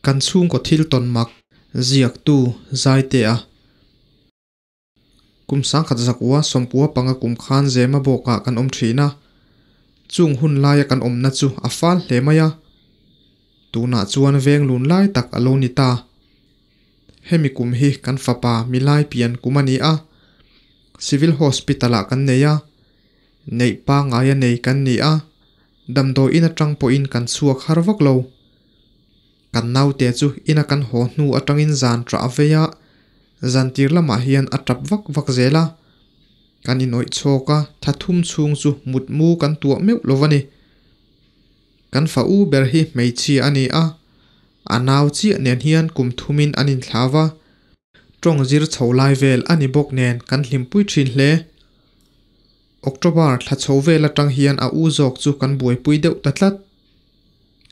kan chung ko thil ton mak ziak tu zai te a kum sang khat zakwa sompua panga kum khan zema boka kan om thina chung hun Lai kan om na chu afal hle maya tuna chuan veng lun lai tak alo ni ta hemi kum hi kan fapa mi lai pian kumani a civil hospital a kan neya nei pa ngaya nei kan ni a damdo in atang po in kan suak har vak lo kan nau te chu ina kan ho hnu atangin zan tra veya zan tir lama hian atap vak vak zela kan in oi choka thathum chung chu mutmu kan tua meu lovani kan fa u ber hi meichi ani a anaw chi nen hian kum thumin anin thlawa trong zir cholai vel ani bok nen kan hlimpui thin hle october thla chovel atang hian a u jok chu kan buai pui deuh tatlat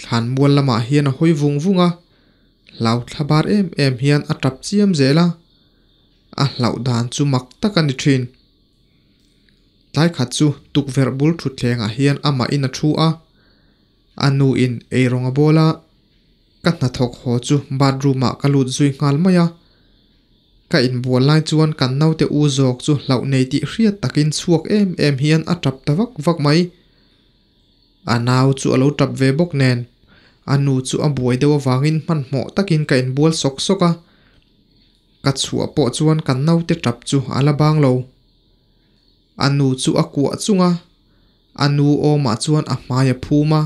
thlan mual lama hian a hoi vung vunga à? lau thabar em em hiền hian a tap chiam zela a à, lau dan chu mak tak ani thin tai khat chu tukver bul thu thlengah hian ama in a thu a anu in ei ronga bola kat na thok ho chu bathroom ma kalut zui ngal maya ka in bua lai chuan kan no te u zawk chu lau nei tih hriat in chuak em em hian a tap tawak vak mai anau chu alo tap ve bok nen anu chu a buai deuh awangin hman hmawh takin ka in bual sok sok a ka chhuah pawh chuan kan no te tap chu ala bang lo anu chu a kuah chunga anu awmah chuan a hmai a phum a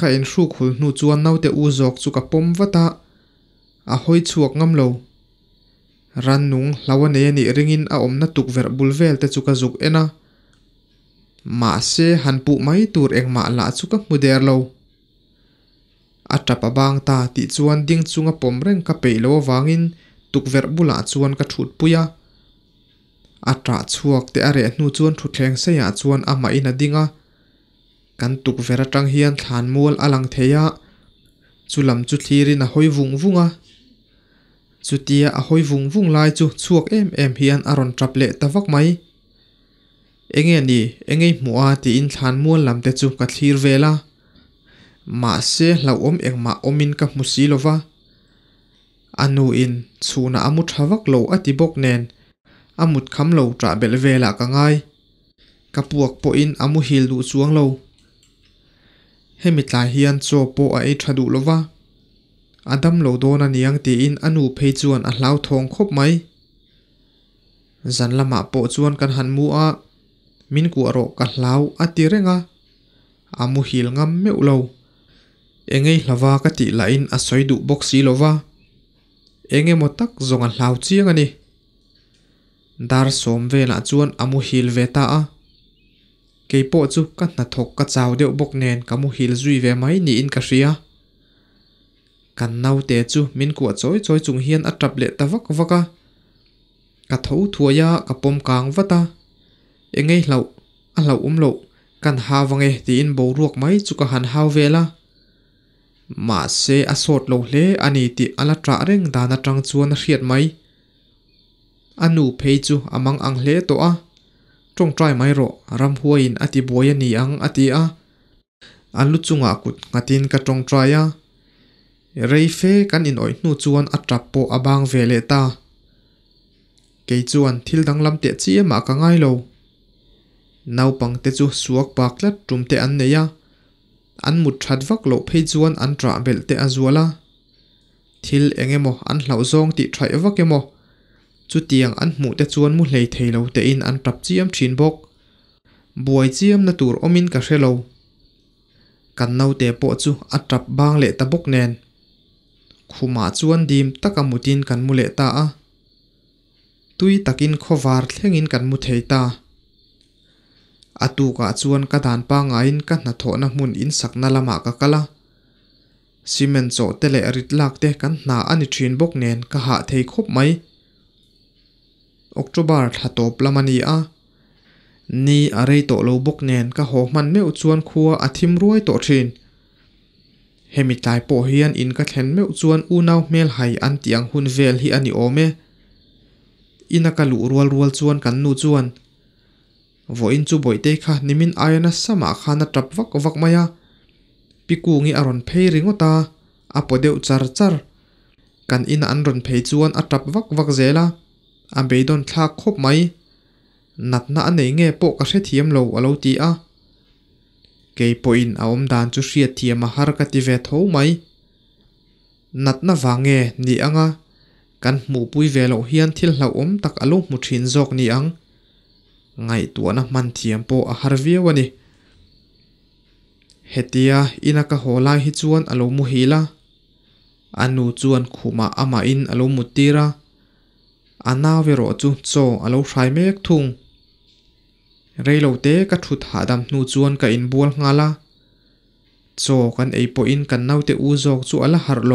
ka in hru khul hnu chuan note u zawk chu ka pawm vata a hoi chuak ngam lo ran nung hlawa nei anih ringin a awmna tukverh bul vel te chu ka zuk ena mà ma se hanpu mai tur engma la chu ka muder lo atapa bang ta ti chuan ding chunga pom reng ka peilo wangin tukver bula chuan ka thut puya atra chuak te are hnu chuan thutthleng seya chuan ama in a dinga kan tukver atang hian thlan mual alang theya chulam chu thlirin a hoi vung vunga chutia a hoi vung vung lai chu chuak em em hian aron lệ ta tawak mai เองยังนี่เองไอหมัวตีอินทานมัวลำเตจุกัดทีรเวลามาเสเหล่าอมเองมาอมินกับมุสีโลวาอันูอินสูนาอมุทวักโลอติบกเนนอมุดคำโลตระเบลเวลากังไงกับพวกปอินอมุฮิลดูสวงโลให้มิตลายเฮียนโซโปไอทดูโลวาอดัมโลโดนันยังตีอินอนูเพจวนอัลลาวทองครบไหมจันละมาโปจวนกันหันมัว min ku aro ka hlau ati renga amu hil ngam meu lo engei hlawa ka ti la in a soidu boxi lova enge mo tak zonga hlau chiang ani dar som ve la chuan amu hil ve ta a keipo chu ka na thok ka chaw deuh bok nen kamu hil zui ve mai ni in ka hria kan nau te chu min ku choi choi chung hian a tap le tawak waka ka thua ya ka pom kang vata e ngei lâu a à, lâu um lo kan hawange ti in bo ruak mai chu ka han haw vela ma à, se a sot lo hle ani à, ti ala tra reng dana tang chuan a hriat mai anu phei chu amang ang hle to a trong trai mai ro ram huain ati boi ani ang ati a an lu chunga kut ngatin ka trong trai a rei fe kan in oi nu chuan a trap po abang vele ta ke chuan thil dang lam te chi ma ka ngai lo naupang te chu suak pak lat tum te an neia an mut that vak lo phei chuan an tra bel te a zuala thil engemaw an hlau zawng tih thai vak emaw chu tiang an hmuh te chuan mu hlei thei lo te in an tap chiam thin bawk buai chiam na tur omin ka hre lo kan no te pawh chu a tap bang leh ta bawk nen khuma chuan dim taka mutin kan mu leh ta a tui takin khovar thlengin kan mu thei ta อตูกะจวนกระดานปางอินกันนัทโถนมุนอินสักนัลมากะกะละซีเมนโซเตเลอริตลักเตกันนาอันิทรินบกเนนกะหาเทยคบไหมออกตุบาร์ทัตโตปลามานีอานี่อะไรตโลบกเนนกะหอมันไม่อุจวนครัวอธิมรวยตทรินเฮมิตายโปเฮียนอินกะเห็นไม่อุจวนอูนาวเมลไฮอันเตียงหุนเวลฮีอันิโอเมอินกะลุรัวรัวลชวนกันนูจวน vo in chu boite kha nimin ayana sama khana tap vak vak maya piku ngi aron phei ringota apodeu chár chár. kan in an ron phei chuan a tap vak vak zela ambe don thla khop mai natna anei nge po ka hre thiam lo lâu ti a ke po in aom dan chu hria thiam a har ka ti ve tho mai natna wange ni anga kan hmu pui velo hian thil hlau om tak alo mu thin jok ní ang ไงตัวนะมันเทียมโปอาฮารวิววันนี้เฮติอาอินาคาโฮไลฮิจวนอารมณ์มุฮีลาอันนูจวนคุมาอามาอินอารมณ์มุตีระอันาวิโรจุโจอารมณไชายเมยกทุงเรย์โลเต้ก็ถุดหาดัมนูจวนกับอินบัวงาลาโจกันไอโปอินกันน่าเตอุโอกจูอัลฮาร์โล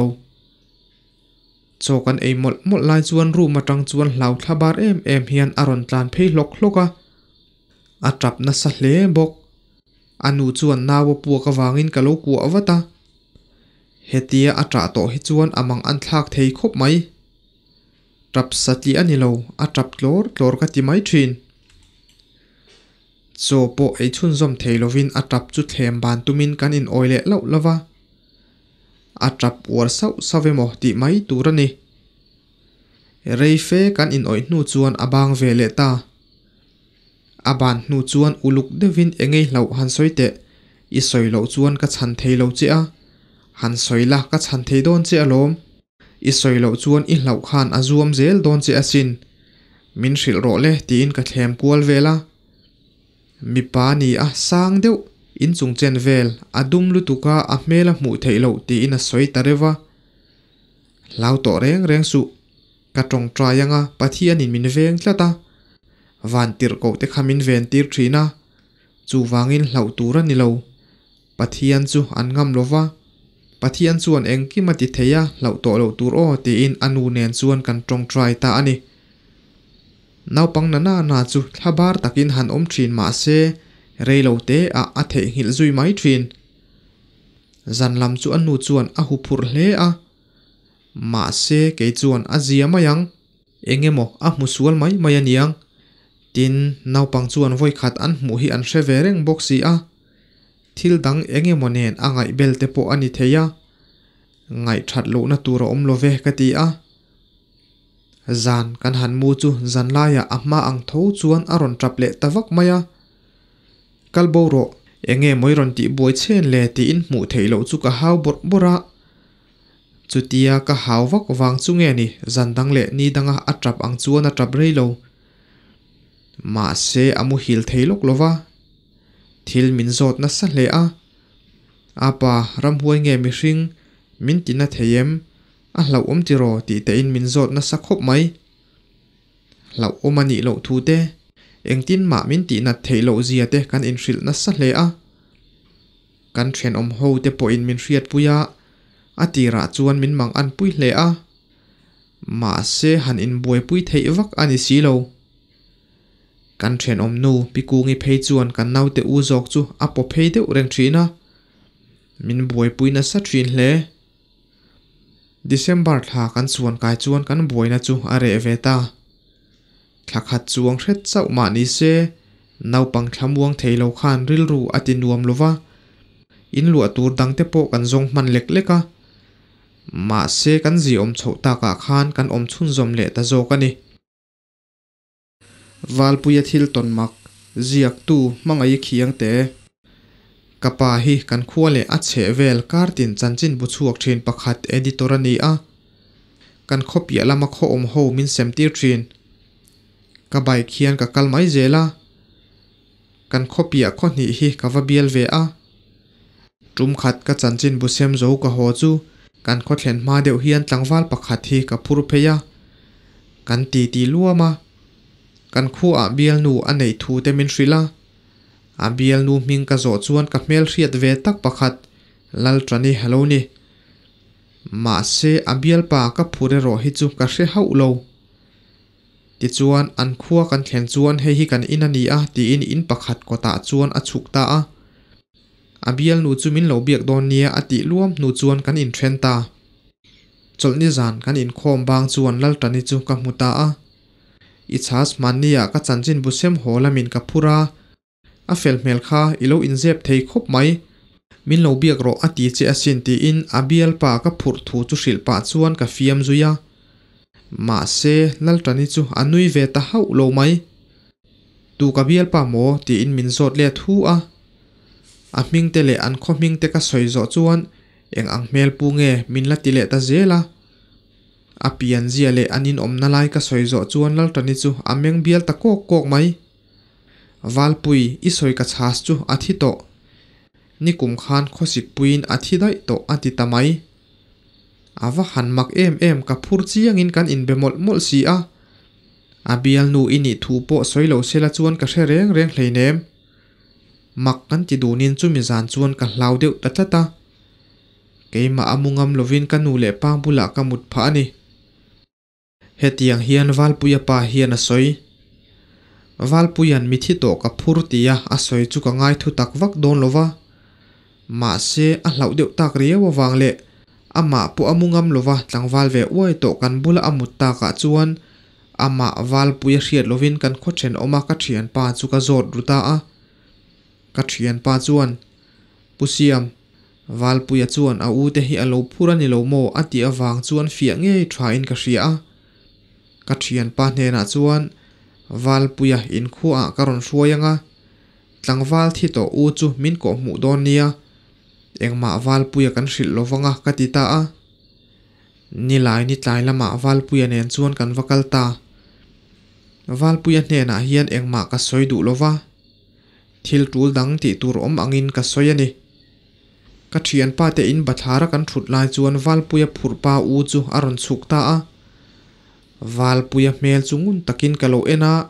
โจกันไอหมดหมดลายจวนรูมาจังจวนเหล่าทบาร์เอ็มเอ็มเฮียนอารอนตานเพลล็อกโลกะ a trap na sa hle bok anu chuan nawa pu ka wangin ka lo ku avata hetia a atra to hi chuan amang an thlak thei khop mai trap satli ani lo a trap tlor tlor ka ti mai thin cho po ei chun zom thei lovin a trap chu thlem ban tumin kan in oile lo lova a trap war sau save mo ti mai turani reife kan in oi nu chuan abang ve ta aban nu chuan uluk devin engei lo han soite i soi lo chuan ka chan thei lo che a han soi la ka chan thei don che alom i soi lo chuan i hlau khan a zuam zel don che asin min hril ro le tin ka thlem kual vela mi pa ni a sang deuh in chung chen vel a dum lu tuka a hmel a hmuh thei lo ti in a soi tarewa lau to reng reng su ka tong tra yanga pathian in min veng tlata van tir ko te khamin ven tir thina chu wangin hlau tur ani lo pathian chu an ngam lova pathian chu an engki mati theya hlau to lo tur o ti in anu nen an kan tong trai ta ani naupang nana na chu thabar takin han om thin ma se reilo te a a thei hil zui mai thin zanlam chu anu chuan a hupur hle a ma se ke an a zia mayang engemo a musual mai mai aniang tin naupang chuan voi khat an hmuh hi an hre ve reng bawk si a thil dang engemaw nen a ngaih bel te pawh ani theia ngaih that lohna tur om lo ve ka ti a zan kan han mu chu zan laia a hma ang tho chuan a rawn tap le tawak mai a kalbo ro enge moi ron ti boi chen le ti in hmuh thei lo chu ka hau bor bora chutia ka hau vak wang chunge ni zan dang le ni danga a trap ang chuan a trap rei lo mà se amu à hil theilok lova thil min zot na sa hle a apa à ram huai nge mi hring min tina theyem a à hlau om ti ro ti te in min zot na sa khop mai hlau om ani lo thu te eng tin ma min ti na thei lo zia te kan in hril na sa hle a kan then om ho te po in min hriat puya a ti ra chuan min mang an pui hle a ma se han in buai pui thei vak ani si lo กันเทรนอมนูปิกูงีเพยจวนกันเน่าเตอูจอกจูอปปเพยเตอุเรงทรีนะมินบวยปุยนะสัตทรีนเล่เดซิมบาร์ทากันสวนกายจวนกันบวยนะจูอารีเอเวตาขักขัดจวงเทรดเจ้มานิเซ่เน่าปังคำวงเทโลคานริลรูอตินวมลวะอินหลัวตูดังเตโปกันจงมันเล็กเลๆอะมาเซกันจีอมโชตากะคานกันอมชุนจอมเละตาโจกันนี่ valpuya thil tonmak ziak tu mangai khiang te kapa hi kan khua le a che vel kar tin chanchin bu chuak thin pakhat editor ani a kan khopia lama kho om ho min semtir thin ka bai khian ka kalmai zela kan khopia kho ni hi ka va bial ve a tum khat ka chanchin bu sem zo ka ho chu kan khotlen ma deuh hian tlangwal pakhat hi ka phur pheya kan ti ti luama kan khu a bial nu a nei thu te min hrila a bial nu hming ka zo chuan ka hmel hriat ve tak pakhat lal tani hello ni ma se a bial pa ka phure ro hi chu ka hre hau lo ti chuan an khua kan thlen chuan hei hi kan in ani a ti in in pakhat kota chuan a chuk ta a a bial nu chu min lo biak don nia a ti luam nu chuan kan in thren ta cholni zan kan in khom bang chuan lal tani chu ka hmuta a ichhas mania ka chanchin busem holamin ka phura a fel hmel kha ilo inzep thei khop mai min lo biak ro ati che asin ti in abial pa ka phur thu chu hril pa chuan ka fiam zuya ma se laltani chu anui ve ta hau lo mai tu ka bial pa mo ti in min zot le thu a a hming te le an kho hming te ka soi zo chuan eng ang hmel pu nge min la ti le ta zela a pian zia le anin omna lai ka zo chuan lal tani chu ameng bial ta kok kok mai valpui i soi ka chhas chu athi to nikum khan khosik puin athi dai to ati tamai awa hanmak em em ka phur in kan in bemol mol si a abial nu ini thu po soilo sela chuan ka hre reng reng nem mak kan ti du dunin chu mi zan chuan ka hlau deuh tatlata keima amungam lovin kanu le pang bula ka mut pha ani hết hetiang hian valpui pa hian a sawi valpui an mithi to ka phur tia a sawi chu ka ngai thu tak vak don lova ma se a hlau deuh tak re wa vang le ama pu amungam lova tlangwal ve uai to kan bula amut ta ka chuan ama valpui hriat lovin kan khothen oma ka thian pa chu ka zot ruta a ka thian pa chuan pusiam valpui a chuan a u te hi a lo phur ani lo mo ati awang chuan fia nge in ka hria a กัดเชียนป้าเนส่วนวัลปุยอินขัวการอนช่วยงะตั้งวัลที่ตัวอู้จูมินก็มุ่ดอนเนียเองมาวัลปุยกันสิลลวงะกติตาอนี่หลายนี่หลายละมาวัลปุยเนียนส่วนกันวักลตาวัลปุยเนน่ะเฮียนเองมากระสวยดุลวะทิลทูดังที่ตุรอมอังอินกระสวยนี่กัดเชียนป้าเตอินบัตรารักันชุดลายจวนวัลปุยผุดป้าอูจูอรอนสุกตาอะ valpuya hmel chungun takin kalo ena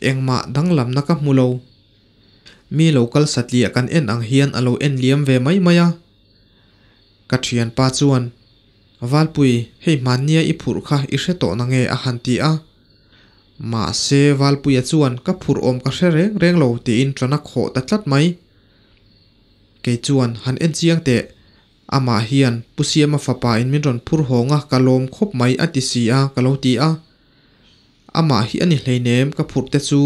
engma danglam na ka hmulo mi local satlia kan en ang hian alo en liam ve mai maya ka thian pa chuan valpui hei mania i phur kha i hre to na a hanti a ma se valpui chuan ka phur om ka hre reng reng lo ti in tana kho ta tlat mai ke chuan han en chiang te ama hian pusiama fapa in min ron phur honga kalom khop mai ati si a kalo ti a ama hi ani hleinem ka phur te chu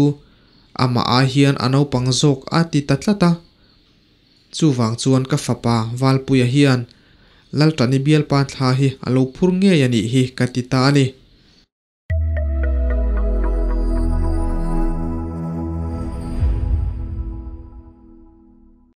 ama a hian anau pangzok ati tatlata chuwang chuan ka fapa walpui a hian laltani bial pa thla hi alo phur nge yani hi katita ani